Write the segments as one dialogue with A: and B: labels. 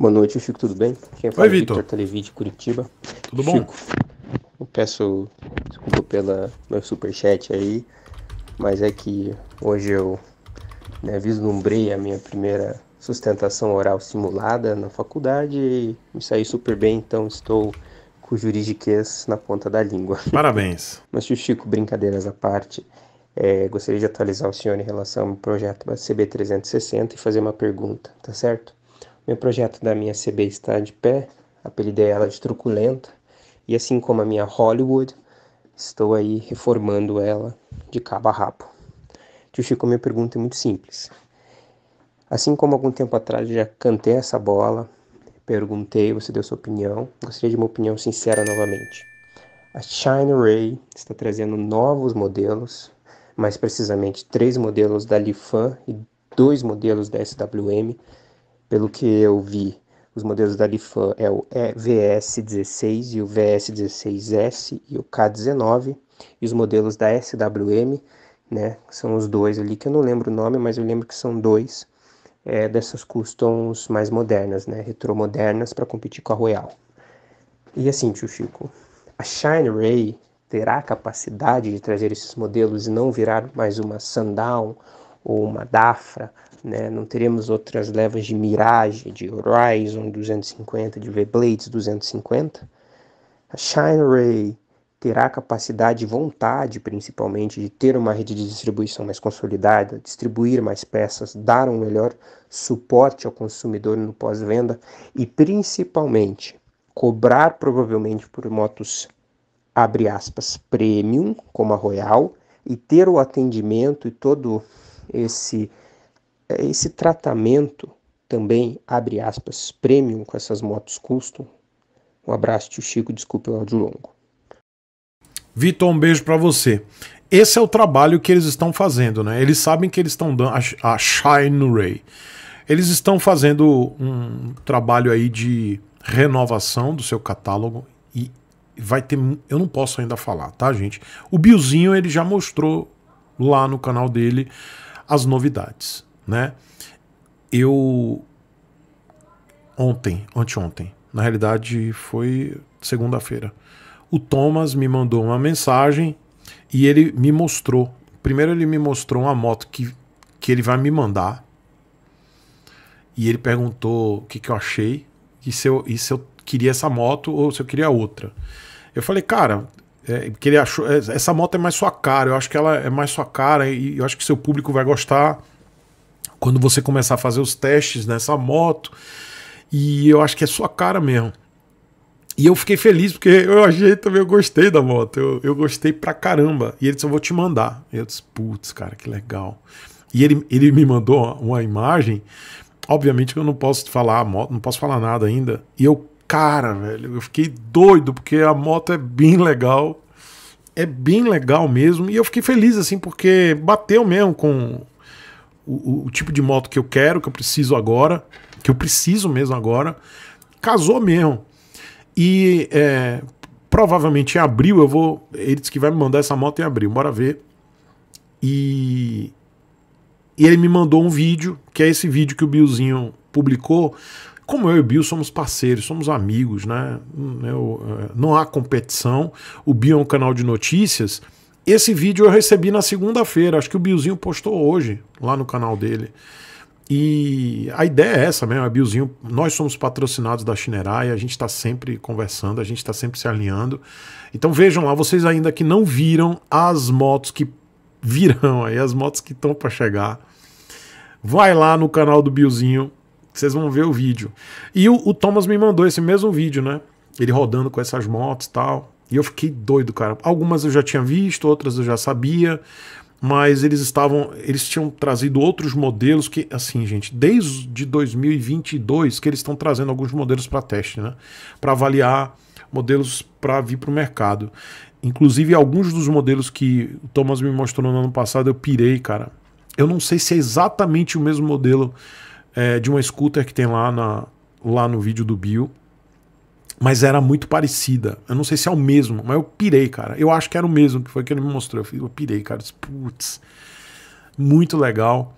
A: Boa noite, Chico, tudo bem? Quem fala Oi, é Vitor. Vitor Televide, Curitiba. Tudo bom? Chico, eu peço desculpa pelo meu superchat aí, mas é que hoje eu né, vislumbrei a minha primeira sustentação oral simulada na faculdade e me saí super bem, então estou com juridiquês na ponta da língua. Parabéns. Mas, Chico, brincadeiras à parte, é, gostaria de atualizar o senhor em relação ao projeto CB360 e fazer uma pergunta, tá certo? Meu projeto da minha CB está de pé, apelidei ela de Truculenta, e assim como a minha Hollywood, estou aí reformando ela de cabo a rabo. Tio Chico, minha pergunta é muito simples. Assim como algum tempo atrás já cantei essa bola, perguntei, você deu sua opinião, gostaria de uma opinião sincera novamente. A China Ray está trazendo novos modelos, mais precisamente três modelos da Lifan e dois modelos da SWM, pelo que eu vi, os modelos da Lifan é o VS16 e o VS16S e o K19, e os modelos da SWM, né, são os dois ali, que eu não lembro o nome, mas eu lembro que são dois é, dessas customs mais modernas, né, retromodernas, para competir com a Royal. E assim, tio Chico, a Shine Ray terá capacidade de trazer esses modelos e não virar mais uma Sundown ou uma Dafra né? Não teremos outras levas de Mirage, de Horizon 250, de V-Blades 250. A Shine Ray terá capacidade e vontade, principalmente, de ter uma rede de distribuição mais consolidada, distribuir mais peças, dar um melhor suporte ao consumidor no pós-venda e, principalmente, cobrar provavelmente por motos abre aspas premium, como a Royal, e ter o atendimento e todo esse esse tratamento também, abre aspas, premium com essas motos custom. Um abraço, tio Chico, desculpe o áudio longo.
B: Vitor, um beijo para você. Esse é o trabalho que eles estão fazendo, né? Eles sabem que eles estão dando a, a Shine Ray. Eles estão fazendo um trabalho aí de renovação do seu catálogo e vai ter, eu não posso ainda falar, tá, gente? O Biozinho ele já mostrou lá no canal dele as novidades né? Eu ontem, anteontem, na realidade foi segunda-feira. O Thomas me mandou uma mensagem e ele me mostrou. Primeiro ele me mostrou uma moto que, que ele vai me mandar. E ele perguntou o que, que eu achei e se eu, e se eu queria essa moto ou se eu queria outra. Eu falei, cara, é, que ele achou, essa moto é mais sua cara, eu acho que ela é mais sua cara e eu acho que seu público vai gostar quando você começar a fazer os testes nessa moto, e eu acho que é sua cara mesmo. E eu fiquei feliz porque eu achei também, eu gostei da moto, eu, eu gostei pra caramba. E ele disse: Eu vou te mandar. E eu disse: Putz, cara, que legal. E ele, ele me mandou uma, uma imagem. Obviamente que eu não posso falar a moto, não posso falar nada ainda. E eu, cara, velho, eu fiquei doido porque a moto é bem legal. É bem legal mesmo. E eu fiquei feliz assim porque bateu mesmo com o, o tipo de moto que eu quero, que eu preciso agora, que eu preciso mesmo agora. Casou mesmo. E é, provavelmente em abril eu vou. Ele disse que vai me mandar essa moto em abril, bora ver. E, e ele me mandou um vídeo, que é esse vídeo que o Billzinho publicou. Como eu e o Bill somos parceiros, somos amigos, né? Hum, eu, é, não há competição. O Bill é um canal de notícias esse vídeo eu recebi na segunda-feira, acho que o Biozinho postou hoje lá no canal dele. E a ideia é essa mesmo, a Biozinho, nós somos patrocinados da Chinerai, a gente está sempre conversando, a gente está sempre se alinhando. Então vejam lá, vocês ainda que não viram as motos que virão aí, as motos que estão para chegar. Vai lá no canal do Biozinho, vocês vão ver o vídeo. E o, o Thomas me mandou esse mesmo vídeo, né? Ele rodando com essas motos e tal. E eu fiquei doido, cara. Algumas eu já tinha visto, outras eu já sabia, mas eles estavam, eles tinham trazido outros modelos que, assim, gente, desde 2022 que eles estão trazendo alguns modelos para teste, né? Para avaliar modelos para vir para o mercado. Inclusive alguns dos modelos que o Thomas me mostrou no ano passado eu pirei, cara. Eu não sei se é exatamente o mesmo modelo é, de uma scooter que tem lá na lá no vídeo do Bill mas era muito parecida. Eu não sei se é o mesmo, mas eu pirei, cara. Eu acho que era o mesmo, que foi que ele me mostrou. Eu, fiz, eu pirei, cara. Putz, muito legal.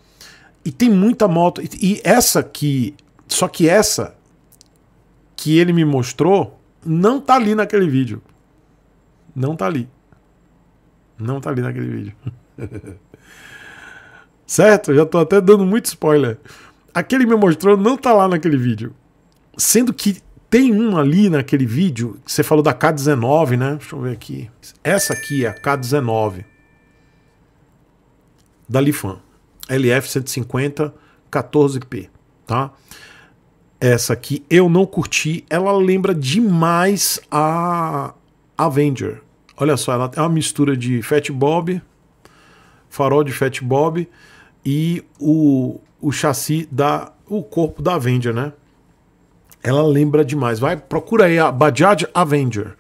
B: E tem muita moto. E essa que. Só que essa que ele me mostrou não tá ali naquele vídeo. Não tá ali. Não tá ali naquele vídeo. certo? já tô até dando muito spoiler. Aquele me mostrou não tá lá naquele vídeo. Sendo que tem um ali naquele vídeo que você falou da K19, né? Deixa eu ver aqui. Essa aqui é a K19 da Lifan. LF150 14P, tá? Essa aqui eu não curti, ela lembra demais a Avenger. Olha só, ela é uma mistura de Fat Bob, farol de Fat Bob e o, o chassi da o corpo da Avenger, né? Ela lembra demais. Vai, procura aí a Bajaj Avenger.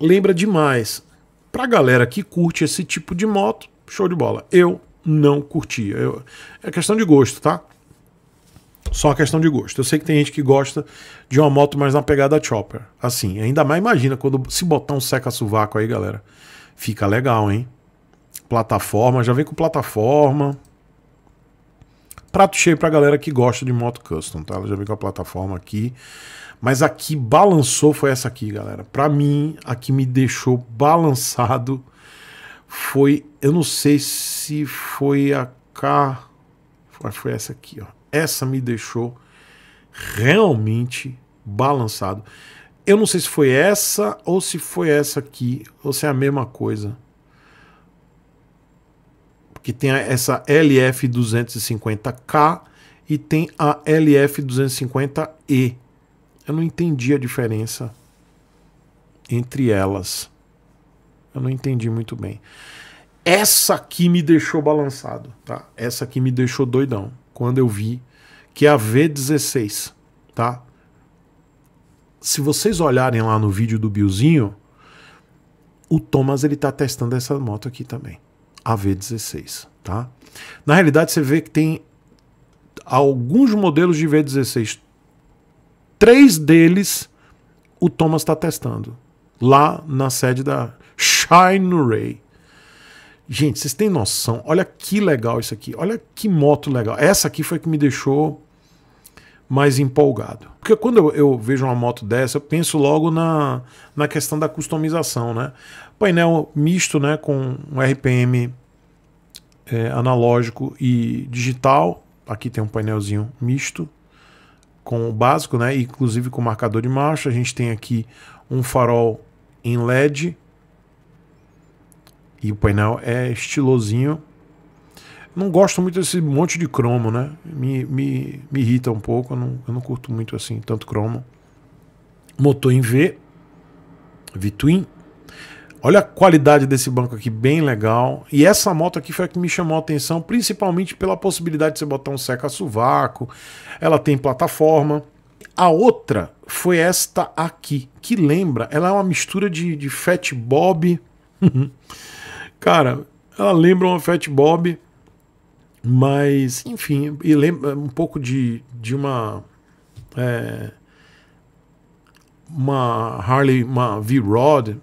B: Lembra demais. Pra galera que curte esse tipo de moto, show de bola. Eu não curtia. Eu... É questão de gosto, tá? Só uma questão de gosto. Eu sei que tem gente que gosta de uma moto mais na pegada chopper. Assim, ainda mais imagina quando se botar um seca suvaco aí, galera. Fica legal, hein? Plataforma, já vem com plataforma prato cheio pra galera que gosta de moto custom, tá? Ela já veio com a plataforma aqui. Mas a que balançou foi essa aqui, galera. Pra mim, a que me deixou balançado foi. Eu não sei se foi a K. Foi essa aqui, ó. Essa me deixou realmente balançado. Eu não sei se foi essa ou se foi essa aqui, ou se é a mesma coisa que tem essa LF250K e tem a LF250E. Eu não entendi a diferença entre elas. Eu não entendi muito bem. Essa aqui me deixou balançado, tá? Essa aqui me deixou doidão quando eu vi que é a V16, tá? Se vocês olharem lá no vídeo do Biozinho, o Thomas ele tá testando essa moto aqui também. AV16, tá? Na realidade, você vê que tem alguns modelos de V16. Três deles o Thomas está testando lá na sede da Shine Ray. Gente, vocês têm noção? Olha que legal isso aqui. Olha que moto legal. Essa aqui foi que me deixou mais empolgado. Porque quando eu, eu, vejo uma moto dessa, eu penso logo na, na questão da customização, né? Painel misto, né, com um RPM é, analógico e digital. Aqui tem um painelzinho misto com o básico, né, inclusive com marcador de marcha. A gente tem aqui um farol em LED e o painel é estilosinho não gosto muito desse monte de cromo, né? Me, me, me irrita um pouco, eu não, eu não curto muito assim, tanto cromo. Motor em V, V-Twin. Olha a qualidade desse banco aqui, bem legal. E essa moto aqui foi a que me chamou a atenção, principalmente pela possibilidade de você botar um seca-sovaco. Ela tem plataforma. A outra foi esta aqui, que lembra, ela é uma mistura de, de Fat Bob. Cara, ela lembra uma Fat Bob mas, enfim, e lembra um pouco de, de uma. É, uma Harley, uma V-Rod,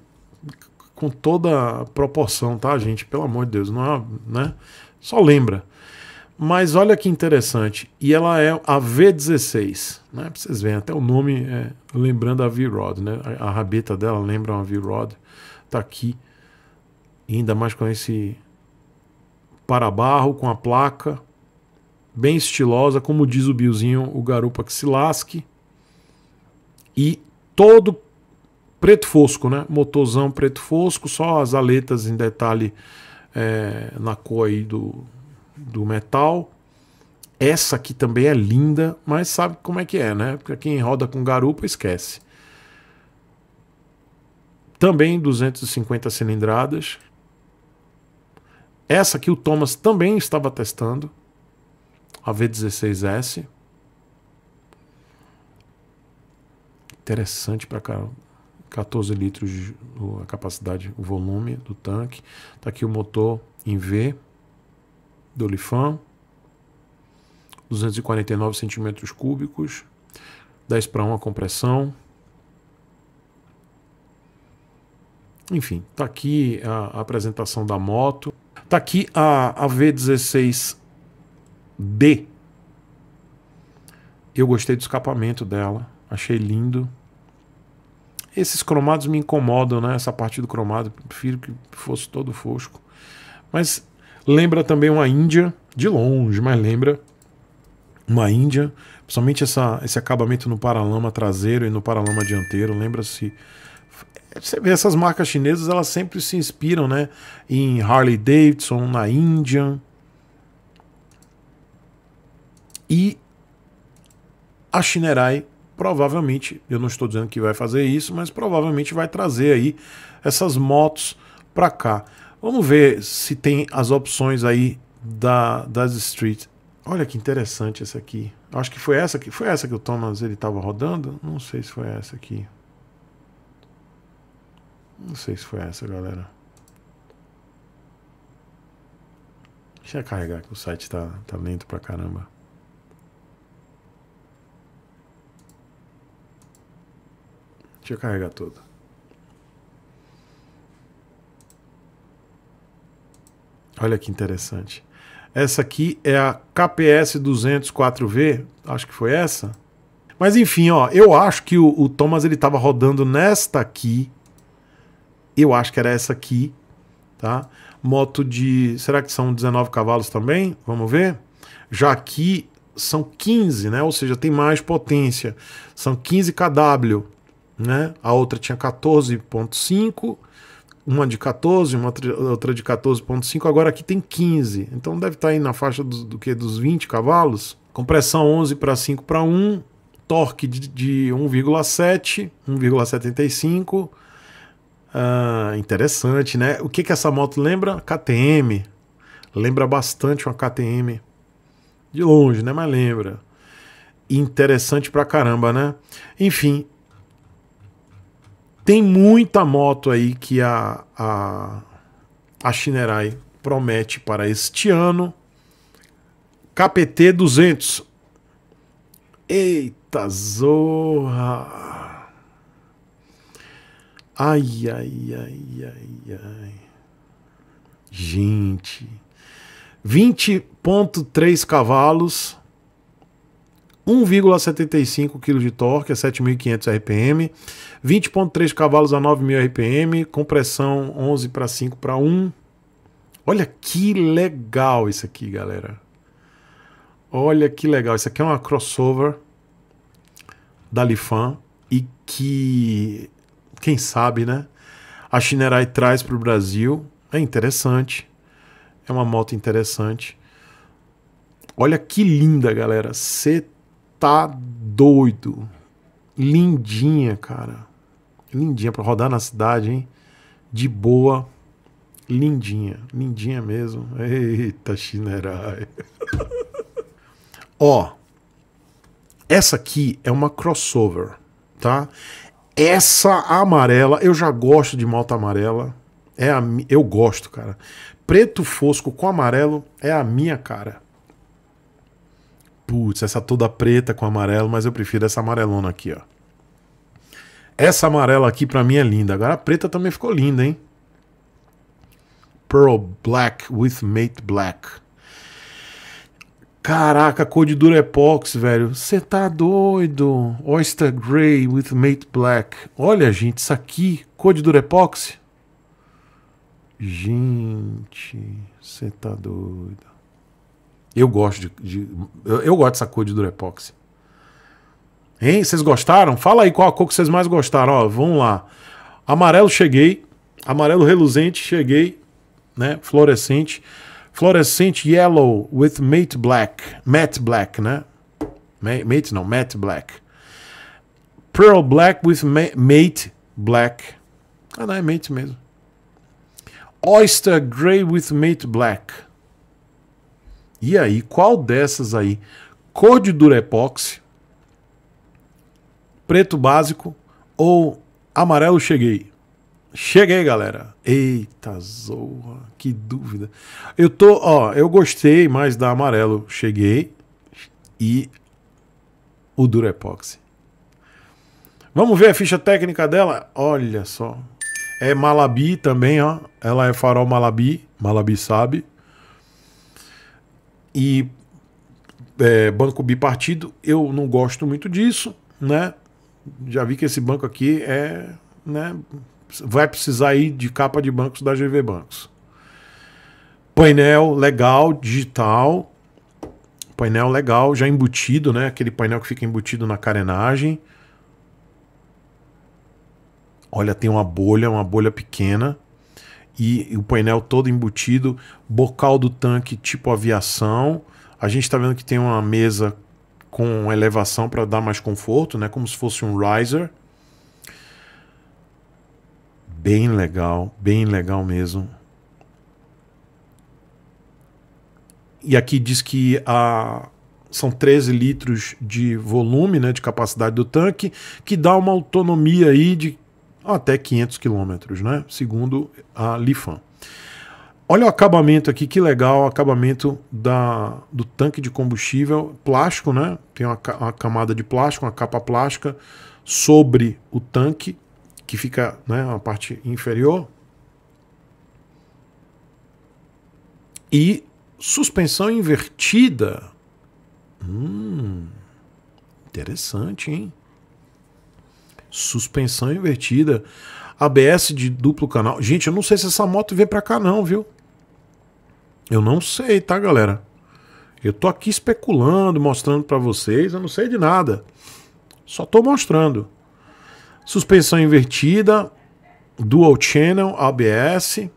B: com toda a proporção, tá, gente? Pelo amor de Deus, não é. Né? Só lembra. Mas olha que interessante, e ela é a V16, né? Pra vocês verem, até o nome é lembrando a V-Rod, né? A, a rabeta dela lembra uma V-Rod, tá aqui, ainda mais com esse para barro com a placa, bem estilosa, como diz o Biozinho, o garupa que se lasque. E todo preto fosco, né? Motorzão preto fosco, só as aletas em detalhe é, na cor aí do, do metal. Essa aqui também é linda, mas sabe como é que é, né? Porque quem roda com garupa esquece. Também 250 cilindradas. Essa que o Thomas também estava testando, a V16S. Interessante para caramba. 14 litros a capacidade, o volume do tanque. Está aqui o motor em V do Lifan. 249 centímetros cúbicos. 10 para 1 a compressão. Enfim, tá aqui a, apresentação da moto. Tá aqui a, a V16D. Eu gostei do escapamento dela, achei lindo. Esses cromados me incomodam, né? Essa parte do cromado, prefiro que fosse todo fosco. Mas lembra também uma Índia, de longe, mas lembra uma Índia, principalmente essa, esse acabamento no paralama traseiro e no paralama dianteiro, lembra-se você vê essas marcas chinesas, elas sempre se inspiram, né? Em Harley Davidson, na Indian. E a Shinerai provavelmente, eu não estou dizendo que vai fazer isso, mas provavelmente vai trazer aí essas motos para cá. Vamos ver se tem as opções aí da, das Street. Olha que interessante essa aqui. Acho que foi essa que foi essa que o Thomas ele estava rodando. Não sei se foi essa aqui. Não sei se foi essa, galera. Deixa eu carregar que o site tá, tá lento pra caramba. Deixa eu carregar tudo. Olha que interessante. Essa aqui é a KPS 204V, acho que foi essa. Mas enfim, ó, eu acho que o, o Thomas ele estava rodando nesta aqui eu acho que era essa aqui, tá? Moto de, será que são 19 cavalos também? Vamos ver. Já aqui são 15, né? Ou seja, tem mais potência. São 15 kW, né? A outra tinha 14.5 uma de 14, uma outra de 14.5, agora aqui tem 15. Então deve estar tá aí na faixa do, do que dos 20 cavalos. Compressão 11 para 5 para 1, torque de, de 1,7, 1,75 ah, interessante, né? O que, que essa moto lembra? KTM. Lembra bastante uma KTM. De longe, né? Mas lembra. Interessante pra caramba, né? Enfim. Tem muita moto aí que a, a, a Shinerai promete para este ano. KPT 200. Eita zorra! Ai, ai, ai, ai, ai. Gente. 20,3 cavalos, 1,75 kg de torque a 7.500 RPM, 20,3 cavalos a 9.000 RPM, compressão 11 para 5 para 1. Olha que legal isso aqui, galera. Olha que legal. Isso aqui é uma crossover da Lifan e que quem sabe, né? A Shinerai traz para o Brasil. É interessante. É uma moto interessante. Olha que linda, galera. Você tá doido. Lindinha, cara. Lindinha para rodar na cidade, hein? De boa. Lindinha. Lindinha mesmo. Eita, Shinerai. Ó. Essa aqui é uma crossover, tá? Essa amarela, eu já gosto de malta amarela. É a, eu gosto, cara. Preto fosco com amarelo é a minha cara. Putz, essa toda preta com amarelo, mas eu prefiro essa amarelona aqui, ó. Essa amarela aqui pra mim é linda. Agora a preta também ficou linda, hein? Pearl Black with Mate Black. Caraca, cor de Epox, é velho. Você tá doido? Oyster Grey with Mate Black. Olha, gente, isso aqui, cor de Epox. É gente, você tá doido. Eu gosto de, de eu, eu, gosto dessa cor de Epox. É hein? Vocês gostaram? Fala aí qual a cor que vocês mais gostaram. Ó, vamos lá. Amarelo cheguei. Amarelo reluzente cheguei, né? Fluorescente. Fluorescent Yellow with mate Black. Matte Black, né? mate não, Matte Black. Pearl Black with mate Black. Ah, não, é Mate mesmo. Oyster Grey with mate Black. E aí, qual dessas aí? Cor de Durepox, preto básico ou amarelo cheguei? Cheguei, galera. Eita, zoa. que dúvida. Eu tô, ó, eu gostei mais da amarelo. Cheguei e o duro epóxi. Vamos ver a ficha técnica dela? Olha só. É Malabi também, ó. Ela é farol Malabi, Malabi sabe. E é, banco bipartido, eu não gosto muito disso, né? Já vi que esse banco aqui é, né, vai precisar ir de capa de bancos da GV Bancos. Painel legal, digital. Painel legal, já embutido, né? Aquele painel que fica embutido na carenagem. Olha, tem uma bolha, uma bolha pequena. E o painel todo embutido. Bocal do tanque tipo aviação. A gente está vendo que tem uma mesa com elevação para dar mais conforto, né? Como se fosse um riser bem legal, bem legal mesmo. E aqui diz que a, são 13 litros de volume, né, de capacidade do tanque, que dá uma autonomia aí de até 500 quilômetros, né, segundo a Lifan. Olha o acabamento aqui, que legal, o acabamento da, do tanque de combustível, plástico, né? Tem uma, uma camada de plástico, uma capa plástica sobre o tanque, que fica né, a parte inferior. E suspensão invertida. Hum, interessante, hein? Suspensão invertida. ABS de duplo canal. Gente, eu não sei se essa moto veio pra cá, não, viu? Eu não sei, tá, galera? Eu tô aqui especulando, mostrando para vocês. Eu não sei de nada. Só tô mostrando. Suspensão invertida, dual channel, ABS.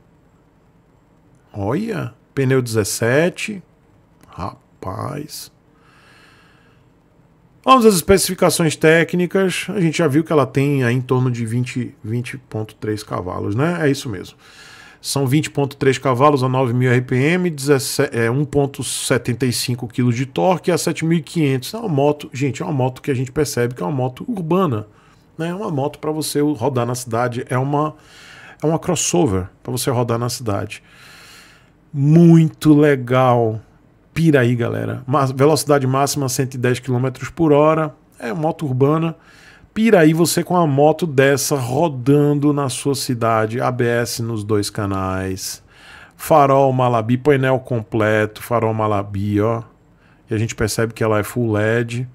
B: Olha, pneu 17. Rapaz. Vamos às especificações técnicas. A gente já viu que ela tem aí em torno de 20,3 cavalos, né? É isso mesmo. São 20,3 cavalos a 9.000 RPM, 1,75 kg de torque a 7.500. É uma moto, gente, é uma moto que a gente percebe que é uma moto urbana. Né? É uma moto para você rodar na cidade, é uma, é uma crossover para você rodar na cidade. Muito legal. Pira aí, galera. Mas, velocidade máxima 110 km por hora. É moto urbana. Pira aí você com uma moto dessa rodando na sua cidade. ABS nos dois canais. Farol Malabi, painel completo, farol Malabi, ó. E a gente percebe que ela é full LED.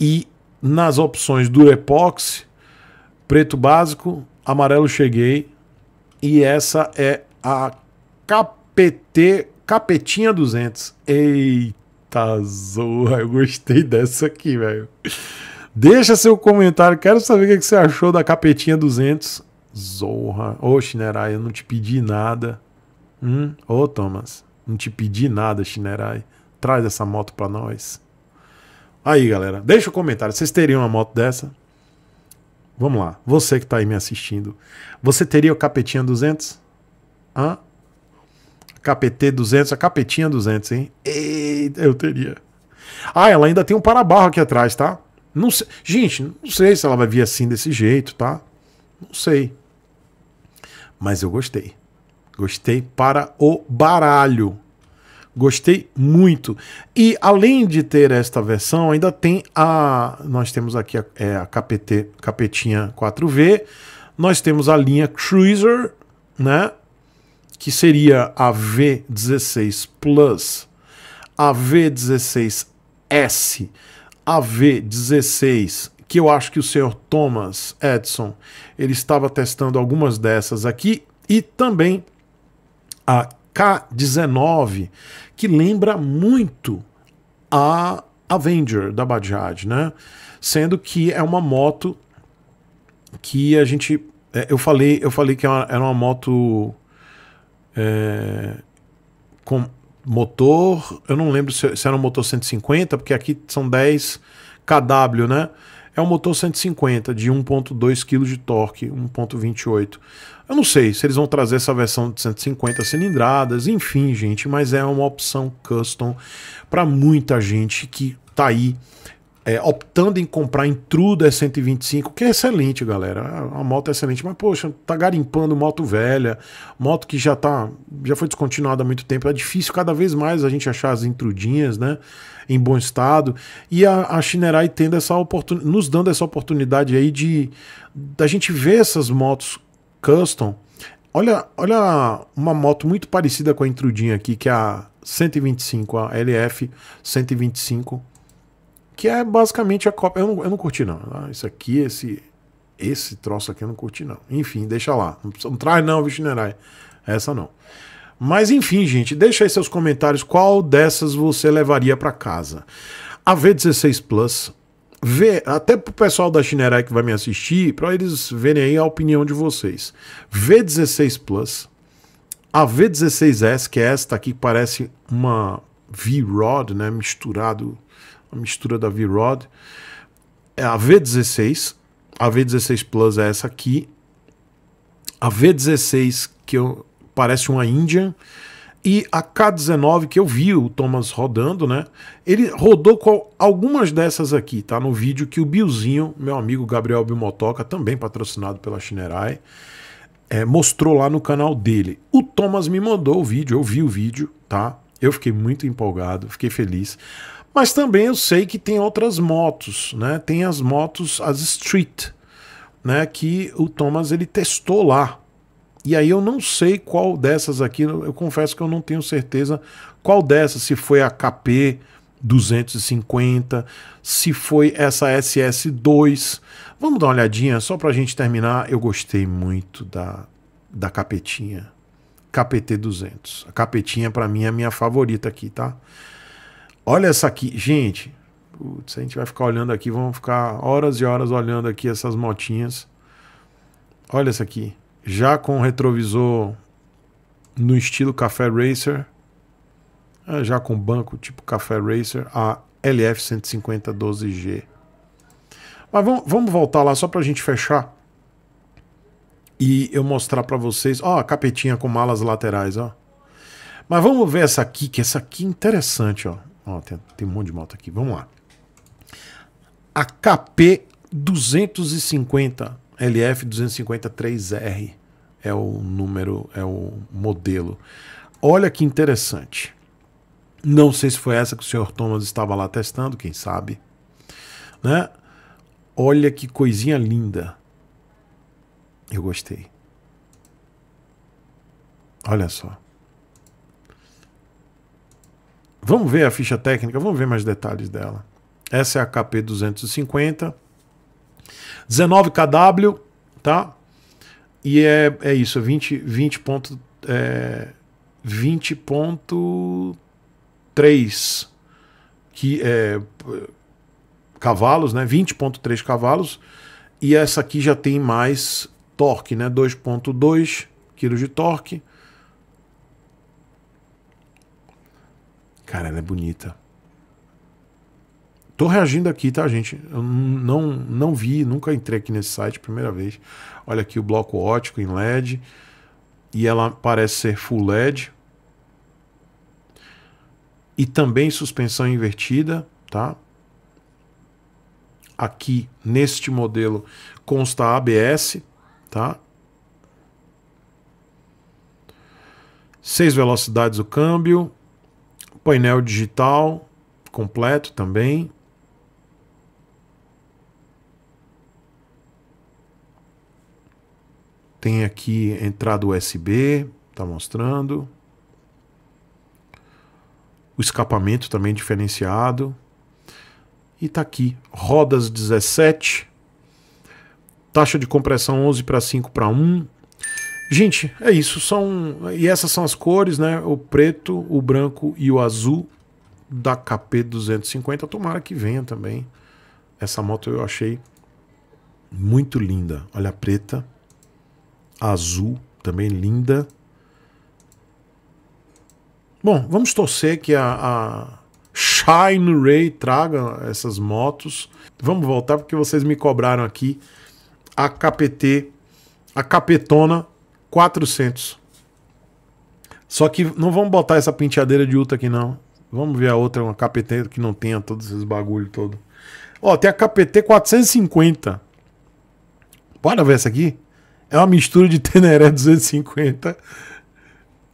B: E nas opções Durepox, preto básico, amarelo cheguei. E essa é a KPT, Capetinha 200. Eita, zorra, eu gostei dessa aqui, velho. Deixa seu comentário, quero saber o que você achou da Capetinha 200. Zorra. Ô, Shinerai, eu não te pedi nada. Hum? Ô, Thomas, não te pedi nada, Shinerai. Traz essa moto pra nós. Aí, galera, deixa o um comentário. Vocês teriam uma moto dessa? Vamos lá. Você que está aí me assistindo. Você teria o Capetinha 200? Hã? Capetê 200, a Capetinha 200, hein? Eita, eu teria. Ah, ela ainda tem um para-barro aqui atrás, tá? Não sei, gente, não sei se ela vai vir assim desse jeito, tá? Não sei. Mas eu gostei. Gostei para o baralho. Gostei muito. E além de ter esta versão, ainda tem a. Nós temos aqui a, é, a KPT, capetinha 4V. Nós temos a linha Cruiser, né? Que seria a V16 Plus, a V16S, a V16, que eu acho que o senhor Thomas Edson ele estava testando algumas dessas aqui, e também a K19, que lembra muito a Avenger da Bajaj, né? Sendo que é uma moto que a gente. É, eu falei, eu falei que é era uma moto é, com motor. Eu não lembro se, era um motor 150, porque aqui são 10 kW, né? É um motor 150 de 1.2 kg de torque, 1.28. Eu não sei se eles vão trazer essa versão de 150 cilindradas, enfim, gente, mas é uma opção custom para muita gente que tá aí é, optando em comprar Intruder 125, que é excelente, galera. A uma moto é excelente, mas poxa, tá garimpando moto velha, moto que já tá, já foi descontinuada há muito tempo. É difícil cada vez mais a gente achar as intrudinhas, né, em bom estado. E a, a Shinerai tendo essa oportunidade, nos dando essa oportunidade aí de da gente ver essas motos custom. Olha, olha uma moto muito parecida com a intrudinha aqui, que é a 125, a LF 125 que é basicamente a cópia. Eu não, eu não curti, não. Ah, isso aqui, esse, esse troço aqui eu não curti, não. Enfim, deixa lá. Não, não traz, não, Vishnerai. Essa não. Mas enfim, gente, deixa aí seus comentários. Qual dessas você levaria para casa? A V16 Plus. Vê, até pro pessoal da Shinerai que vai me assistir, para eles verem aí a opinião de vocês. V16 Plus, a V16S, que é esta aqui, parece uma V-Rod, né, misturado a mistura da V-Rod. É a V16, a V16 Plus é essa aqui. A V16 que eu, parece uma Indian e a K19 que eu vi o Thomas rodando, né? Ele rodou com algumas dessas aqui, tá? No vídeo que o Bilzinho, meu amigo Gabriel Bilmotoca, também patrocinado pela Shinerai, é, mostrou lá no canal dele. O Thomas me mandou o vídeo, eu vi o vídeo, tá? Eu fiquei muito empolgado, fiquei feliz. Mas também eu sei que tem outras motos, né? Tem as motos, as street, né? Que o Thomas ele testou lá. E aí eu não sei qual dessas aqui, eu confesso que eu não tenho certeza qual dessas, se foi a KP 250, se foi essa SS2. Vamos dar uma olhadinha, só para a gente terminar. Eu gostei muito da, da capetinha. KPT 200. A capetinha para mim é a minha favorita aqui, tá? Olha essa aqui. Gente, putz, a gente vai ficar olhando aqui, vamos ficar horas e horas olhando aqui essas motinhas. Olha essa aqui. Já com retrovisor no estilo Café Racer. É, já com banco tipo Café Racer. A LF 150-12G. Mas vamos, vamos, voltar lá só para a gente fechar. E eu mostrar para vocês. Ó, a capetinha com malas laterais, ó. Mas vamos ver essa aqui, que essa aqui é interessante, ó. Ó, tem, tem um monte de moto aqui. Vamos lá. A KP 250 LF 253R é o número, é o modelo. Olha que interessante. Não sei se foi essa que o senhor Thomas estava lá testando, quem sabe. Né? Olha que coisinha linda. Eu gostei. Olha só. Vamos ver a ficha técnica, vamos ver mais detalhes dela. Essa é a KP 250. 19KW, tá? E é, é isso, 20, 20 ponto, é, 20.3 que é, cavalos, né? 20.3 cavalos. E essa aqui já tem mais torque, né? 2.2 kg de torque. Cara, ela é bonita. Tô reagindo aqui, tá, gente? Eu não, não vi, nunca entrei aqui nesse site, primeira vez. Olha aqui o bloco ótico em LED. E ela parece ser full LED. E também suspensão invertida, tá? Aqui, neste modelo, consta ABS, tá? Seis velocidades o câmbio painel digital completo também. Tem aqui entrada USB, está mostrando. O escapamento também diferenciado. E está aqui, rodas 17, taxa de compressão 11 para 5 para 1, Gente, é isso. São e essas são as cores, né? O preto, o branco e o azul da KP 250. Tomara que venha também. Essa moto eu achei muito linda. Olha a preta, azul também linda. Bom, vamos torcer que a, a Shine Ray traga essas motos. Vamos voltar porque vocês me cobraram aqui a KPT, a capetona 400. Só que não vamos botar essa penteadeira de Uta aqui, não. Vamos ver a outra, uma KPT que não tenha todos esses bagulho todo. Ó, tem a KPT 450. Bora ver essa aqui? É uma mistura de Teneré 250,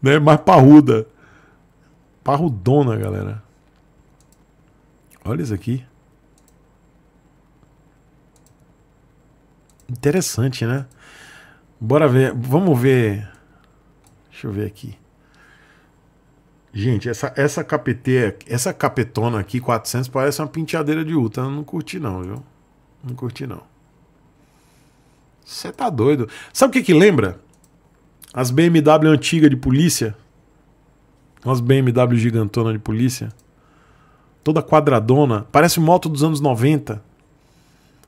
B: né? Mais parruda. Parrudona, galera. Olha isso aqui. Interessante, né? Bora ver. Vamos ver. Deixa eu ver aqui. Gente, essa, essa KPT, essa capetona aqui, 400, parece uma penteadeira de Uta. Eu não curti não, viu? Não curti não. Você tá doido. Sabe o que que lembra? As BMW antigas de polícia. Umas BMW gigantona de polícia. Toda quadradona. Parece moto dos anos 90.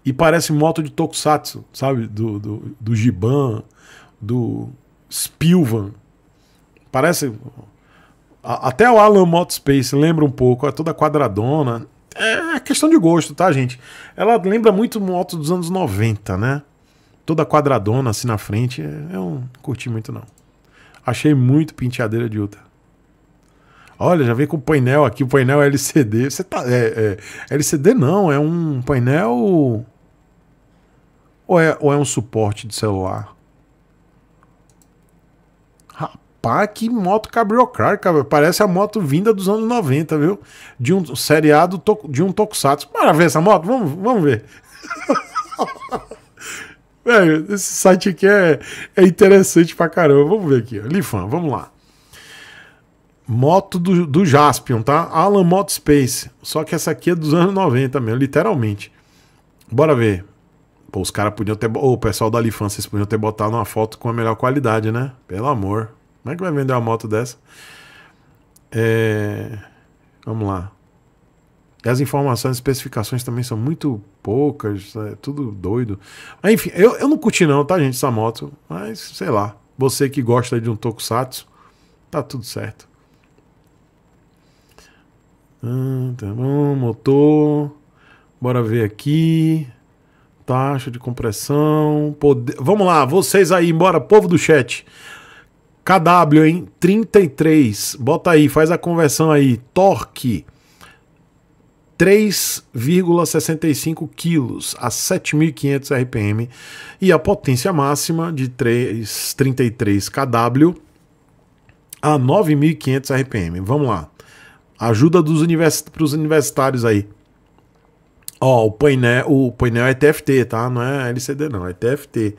B: E parece moto de Tokusatsu, sabe? Do, do, do Giban, do Spilvan. Parece. até o Alan Motospace lembra um pouco, é toda quadradona. É, é questão de gosto, tá, gente? Ela lembra muito moto dos anos 90, né? Toda quadradona assim na frente. É, eu não curti muito, não. Achei muito penteadeira de outra Olha, já vem com o painel aqui, o painel é LCD. Você tá. É, é, LCD não, é um painel ou é, ou é um suporte de celular? Rapaz, que moto cabriocrática, parece a moto vinda dos anos 90, viu? De um seriado de um Tokusatsu. Bora ver essa moto? Vamos, vamos ver. Velho, esse site aqui é, é interessante pra caramba. Vamos ver aqui, ó. Lifan, vamos lá. Moto do, do Jaspion, tá? Alan Moto Space. Só que essa aqui é dos anos 90 mesmo, literalmente. Bora ver. Pô, os caras podiam ter. Ou o pessoal da Alifan, vocês podiam ter botado uma foto com a melhor qualidade, né? Pelo amor. Como é que vai vender uma moto dessa? É... Vamos lá. E as informações, as especificações também são muito poucas, é tudo doido. Mas, enfim, eu, eu não curti não, tá, gente, essa moto. Mas, sei lá, você que gosta de um tokusatsu, tá tudo certo. Ah, tá bom, motor. Bora ver aqui taxa de compressão. Poder... Vamos lá, vocês aí, embora, povo do chat. KW, hein? 33. Bota aí, faz a conversão aí. Torque. 3,65 kg a 7.500 RPM e a potência máxima de 333 kW a 9.500 RPM. Vamos lá. Ajuda para os universitários aí. Ó, o painel, o painel é TFT, tá? Não é LCD não, é TFT.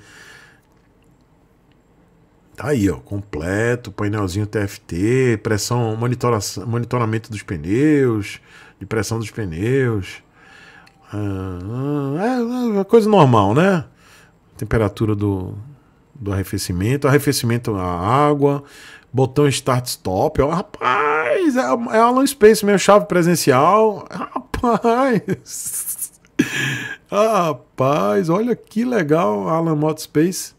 B: Tá aí, ó, completo, painelzinho TFT, pressão, monitoração, monitoramento dos pneus, de pressão dos pneus. Ah, é, é uma coisa normal, né? Temperatura do, do arrefecimento, arrefecimento a água, botão start stop, ó, rapaz, é, é Alan Space, minha chave presencial, rapaz Rapaz! Rapaz, olha que legal Alan Motospace.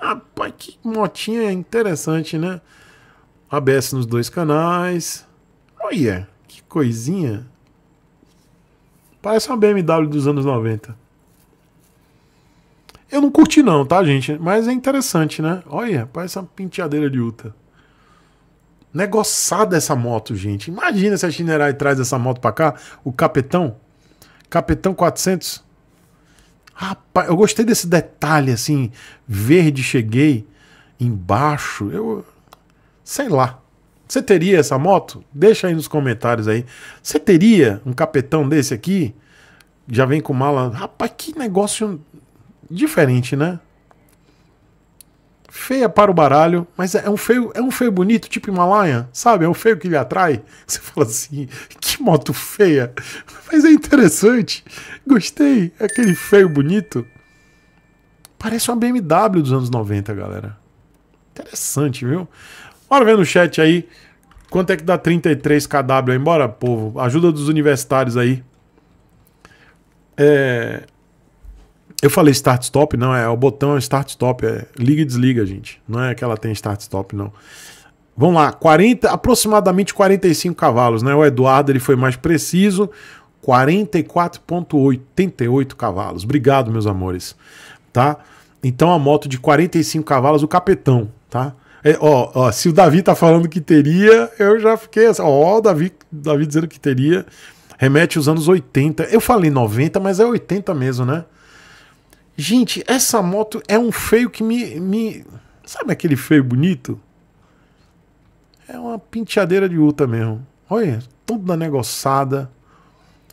B: Rapaz, que motinha interessante, né? ABS nos dois canais. Olha, que coisinha. Parece uma BMW dos anos 90. Eu não curti não, tá, gente? Mas é interessante, né? Olha, parece uma penteadeira de Uta. Negociada essa moto, gente. Imagina se a Shinerai traz essa moto pra cá, o Capetão. Capetão 400. Rapaz, eu gostei desse detalhe assim, verde cheguei embaixo. Eu sei lá. Você teria essa moto? Deixa aí nos comentários aí. Você teria um capetão desse aqui? Já vem com mala. Rapaz, que negócio diferente, né? feia para o baralho, mas é um feio, é um feio bonito, tipo Himalaia, sabe? É um feio que lhe atrai. Você fala assim, que moto feia. Mas é interessante. Gostei. É aquele feio bonito. Parece uma BMW dos anos 90, galera. Interessante, viu? Bora ver no chat aí. Quanto é que dá 33 KW aí? Bora, povo. Ajuda dos universitários aí. É, eu falei start stop, não, é o botão é start stop, é liga e desliga, gente. Não é que ela tem start stop, não. Vamos lá, 40, aproximadamente 45 cavalos, né? O Eduardo ele foi mais preciso, 44.88 cavalos. Obrigado, meus amores, tá? Então a moto de 45 cavalos, o capetão, tá? É, ó, ó, se o Davi tá falando que teria, eu já fiquei assim, ó, o Davi, Davi dizendo que teria, remete aos anos 80. Eu falei 90, mas é 80 mesmo, né? Gente, essa moto é um feio que me, me. Sabe aquele feio bonito? É uma penteadeira de Uta mesmo. Olha, é toda negociada.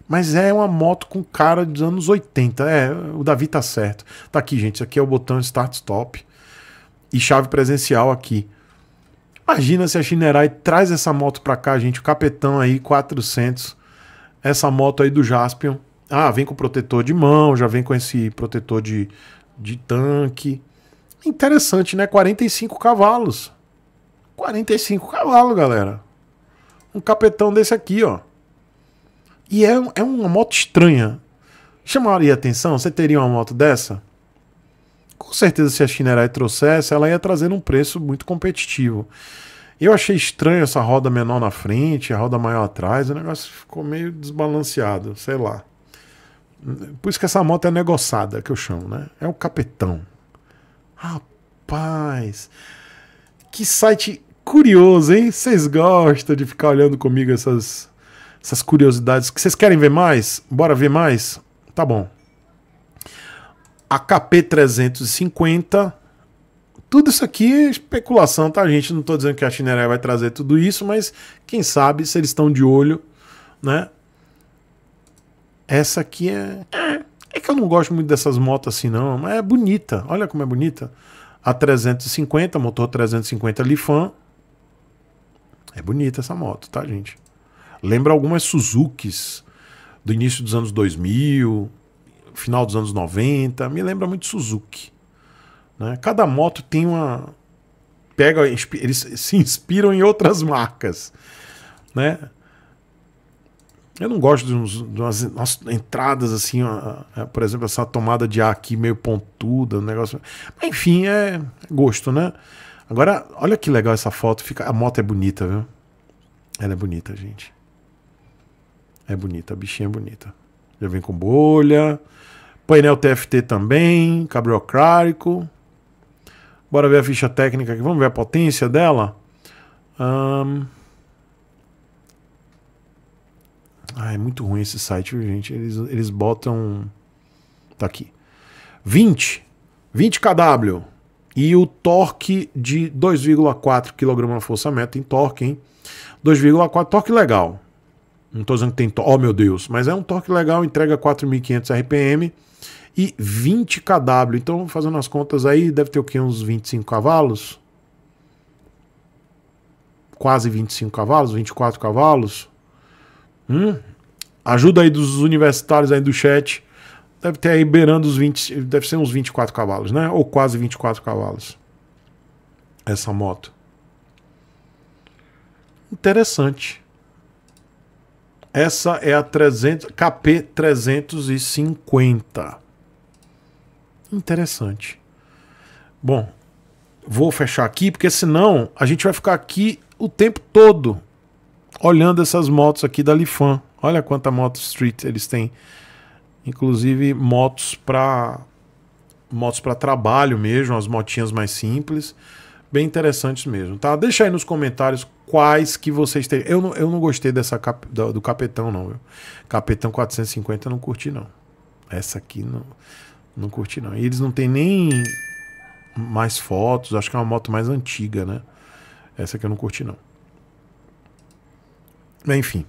B: Mas é uma moto com cara dos anos 80. É, o Davi tá certo. Tá aqui, gente. isso Aqui é o botão Start Stop. E chave presencial aqui. Imagina se a Shinerai traz essa moto pra cá, gente. O capetão aí, 400. Essa moto aí do Jaspion. Ah, vem com protetor de mão, já vem com esse protetor de, de tanque. Interessante, né? 45 cavalos. 45 cavalos, galera. Um capetão desse aqui, ó. E é, é uma moto estranha. Chamaria atenção? Você teria uma moto dessa? Com certeza, se a Shinerai trouxesse, ela ia trazer um preço muito competitivo. Eu achei estranho essa roda menor na frente, a roda maior atrás, o negócio ficou meio desbalanceado, sei lá. Por isso que essa moto é negociada, que eu chamo, né? É o capetão. Rapaz, que site curioso, hein? Vocês gostam de ficar olhando comigo essas, essas curiosidades? que Vocês querem ver mais? Bora ver mais? Tá bom. A KP 350. Tudo isso aqui é especulação, tá, gente? Não tô dizendo que a Chineré vai trazer tudo isso, mas quem sabe se eles estão de olho, né? Essa aqui é. É que eu não gosto muito dessas motos assim, não, mas é bonita. Olha como é bonita. A 350, motor 350 Lifan. É bonita essa moto, tá, gente? Lembra algumas Suzukis do início dos anos 2000, final dos anos 90. Me lembra muito Suzuki. Né? Cada moto tem uma. Pega, eles se inspiram em outras marcas. Né? Eu não gosto de, uns, de umas, umas, entradas assim, é, por exemplo, essa tomada de ar aqui meio pontuda, um negócio. Mas, enfim, é gosto, né? Agora, olha que legal essa foto. Fica, a moto é bonita, viu? Ela é bonita, gente. É bonita, a bichinha é bonita. Já vem com bolha. Painel TFT também, cabriocrárico. Bora ver a ficha técnica aqui. Vamos ver a potência dela. Um, Ah, é muito ruim esse site, gente. Eles, eles botam. Tá aqui. 20. 20 kW. E o torque de 2,4 kg força meta em torque, hein? 2,4 torque legal. Não tô dizendo que tem torque. Oh, meu Deus. Mas é um torque legal, entrega 4.500 RPM e 20 kW. Então, fazendo as contas aí, deve ter o quê? Uns 25 cavalos? Quase 25 cavalos, 24 cavalos. Hum? Ajuda aí dos universitários aí do chat. Deve ter aí beirando os 20, deve ser uns 24 cavalos, né? Ou quase 24 cavalos. Essa moto. Interessante. Essa é a 300, KP 350. Interessante. Bom, vou fechar aqui, porque senão a gente vai ficar aqui o tempo todo olhando essas motos aqui da Lifan. Olha quanta moto street eles têm. Inclusive motos para motos para trabalho mesmo, as motinhas mais simples, bem interessantes mesmo, tá? Deixa aí nos comentários quais que vocês têm. Eu não, eu não gostei dessa cap, do, do, Capetão não, viu? Capetão 450 eu não curti não. Essa aqui não não curti não. E eles não tem nem mais fotos, acho que é uma moto mais antiga, né? Essa aqui eu não curti não. Né, enfim.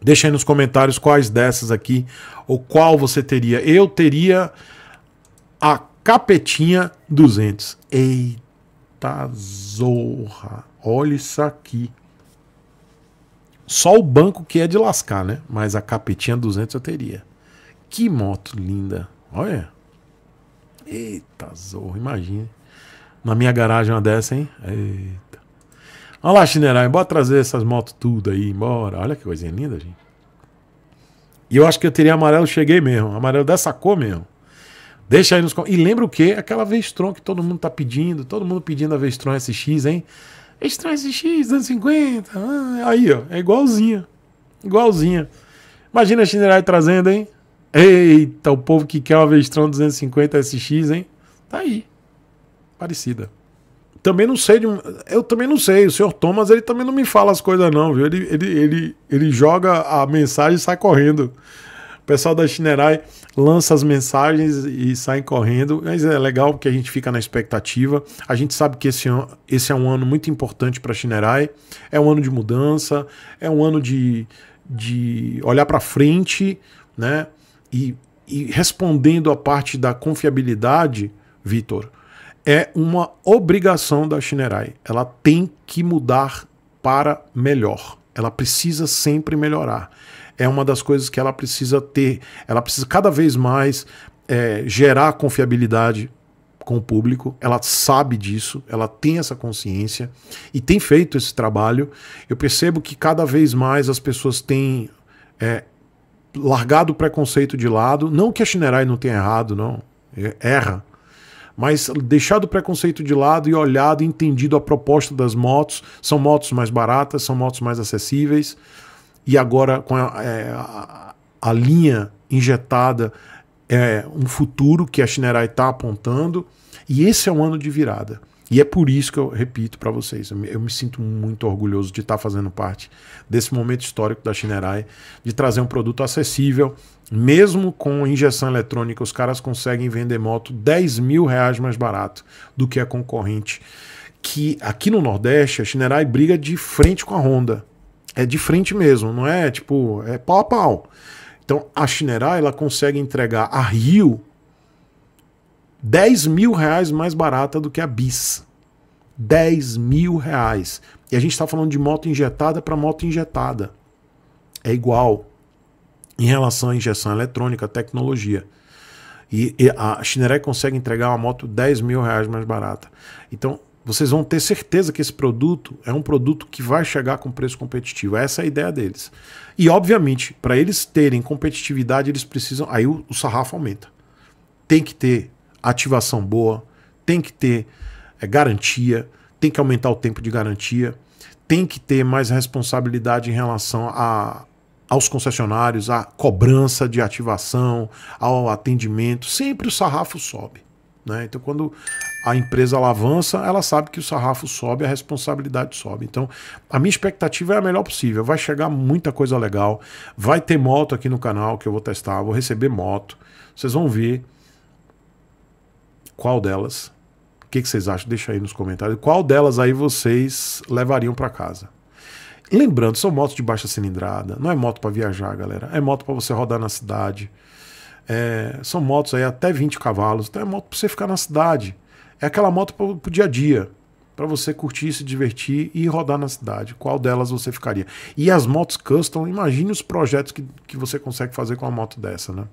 B: Deixa aí nos comentários quais dessas aqui, ou qual você teria. Eu teria a capetinha 200. Eita zorra. Olha isso aqui. Só o banco que é de lascar, né? Mas a capetinha 200 eu teria. Que moto linda. Olha. Eita zorra, imagina. Na minha garagem é uma dessa, hein? Eita. Olha lá, Chinerai, bora trazer essas motos tudo aí, embora. Olha que coisinha linda, gente. E eu acho que eu teria amarelo, cheguei mesmo. Amarelo dessa cor mesmo. Deixa aí nos E lembra o quê? Aquela Vestron que todo mundo tá pedindo. Todo mundo pedindo a Vestron SX, hein? Vestron SX, 250. Ah, aí, ó. É igualzinha. Igualzinha. Imagina a Chinerai trazendo, hein? Eita, o povo que quer uma Vestron 250 SX, hein? Tá aí. Parecida. Também não sei de eu também não sei, o senhor Thomas, ele também não me fala as coisas não, viu? Ele, ele, ele, ele joga a mensagem e sai correndo. O pessoal da Shinerai lança as mensagens e sai correndo, mas é legal porque a gente fica na expectativa. A gente sabe que esse, esse é um ano muito importante para a Shinerai, é um ano de mudança, é um ano de, de olhar para frente, né? E, e respondendo a parte da confiabilidade, Vitor, é uma obrigação da Shinerai. Ela tem que mudar para melhor. Ela precisa sempre melhorar. É uma das coisas que ela precisa ter. Ela precisa cada vez mais é, gerar confiabilidade com o público. Ela sabe disso, ela tem essa consciência e tem feito esse trabalho. Eu percebo que cada vez mais as pessoas têm é, largado o preconceito de lado. Não que a Shinerai não tenha errado, não. É, erra mas deixado o preconceito de lado e olhado entendido a proposta das motos, são motos mais baratas, são motos mais acessíveis, e agora com a, é, a, a linha injetada é um futuro que a Shinerai está apontando, e esse é um ano de virada. E é por isso que eu repito para vocês, eu me sinto muito orgulhoso de estar tá fazendo parte desse momento histórico da Shinerai, de trazer um produto acessível, mesmo com injeção eletrônica, os caras conseguem vender moto 10 mil reais mais barato do que a concorrente. Que aqui no Nordeste, a Shinerai briga de frente com a Honda. É de frente mesmo, não é tipo, é pau a pau. Então a Shinerai ela consegue entregar a Rio 10 mil reais mais barata do que a Bis. 10 mil reais. E a gente está falando de moto injetada para moto injetada. É igual em relação à injeção eletrônica, tecnologia. E, e a Chineré consegue entregar uma moto 10 mil reais mais barata. Então, vocês vão ter certeza que esse produto é um produto que vai chegar com preço competitivo. Essa é a ideia deles. E, obviamente, para eles terem competitividade, eles precisam. Aí o, o sarrafo aumenta. Tem que ter ativação boa, tem que ter é, garantia, tem que aumentar o tempo de garantia, tem que ter mais responsabilidade em relação a, aos concessionários, à cobrança de ativação, ao atendimento. Sempre o sarrafo sobe. Né? Então, quando a empresa ela avança, ela sabe que o sarrafo sobe, a responsabilidade sobe. Então, a minha expectativa é a melhor possível. Vai chegar muita coisa legal. Vai ter moto aqui no canal que eu vou testar. Vou receber moto. Vocês vão ver qual delas? O que, que vocês acham? Deixa aí nos comentários. Qual delas aí vocês levariam para casa? Lembrando, são motos de baixa cilindrada. Não é moto para viajar, galera. É moto para você rodar na cidade. É, são motos aí até 20 cavalos. Então é moto para você ficar na cidade. É aquela moto pro, o dia a dia. Para você curtir, se divertir e rodar na cidade. Qual delas você ficaria? E as motos custom, imagine os projetos que, que você consegue fazer com uma moto dessa, né?